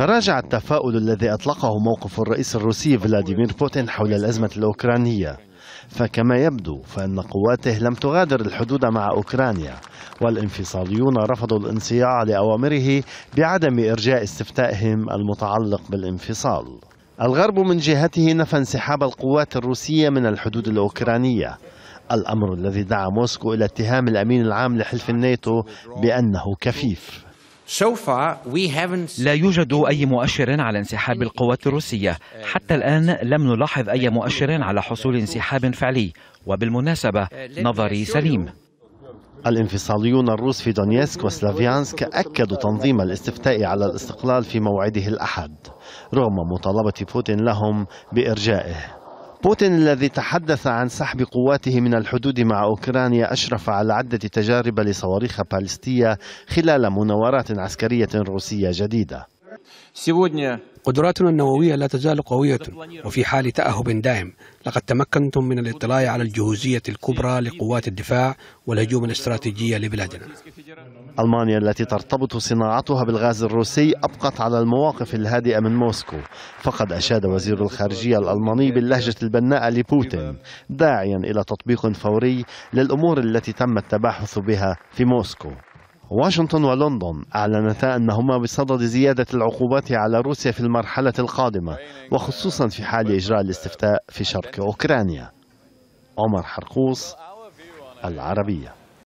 تراجع التفاؤل الذي أطلقه موقف الرئيس الروسي فلاديمير بوتين حول الأزمة الأوكرانية فكما يبدو فإن قواته لم تغادر الحدود مع أوكرانيا والانفصاليون رفضوا الانصياع لأوامره بعدم إرجاء استفتائهم المتعلق بالانفصال الغرب من جهته نفى انسحاب القوات الروسية من الحدود الأوكرانية الأمر الذي دعا موسكو إلى اتهام الأمين العام لحلف الناتو بأنه كفيف لا يوجد أي مؤشر على انسحاب القوات الروسية حتى الآن لم نلاحظ أي مؤشر على حصول انسحاب فعلي وبالمناسبة uh, نظري سليم الانفصاليون الروس في دونيسك وسلافيانسك أكدوا تنظيم الاستفتاء على الاستقلال في موعده الأحد رغم مطالبة بوتين لهم بإرجائه بوتين الذي تحدث عن سحب قواته من الحدود مع أوكرانيا أشرف على عدة تجارب لصواريخ باليستية خلال مناورات عسكرية روسية جديدة قدراتنا النووية لا تزال قوية وفي حال تأهب دائم لقد تمكنتم من الاطلاع على الجهوزية الكبرى لقوات الدفاع والهجوم الاستراتيجية لبلادنا ألمانيا التي ترتبط صناعتها بالغاز الروسي أبقت على المواقف الهادئة من موسكو فقد أشاد وزير الخارجية الألماني باللهجة البناءة لبوتين داعيا إلى تطبيق فوري للأمور التي تم التباحث بها في موسكو واشنطن ولندن أعلنتا أنهما بصدد زيادة العقوبات على روسيا في المرحلة القادمة وخصوصا في حال إجراء الاستفتاء في شرق أوكرانيا عمر حرقوس العربيه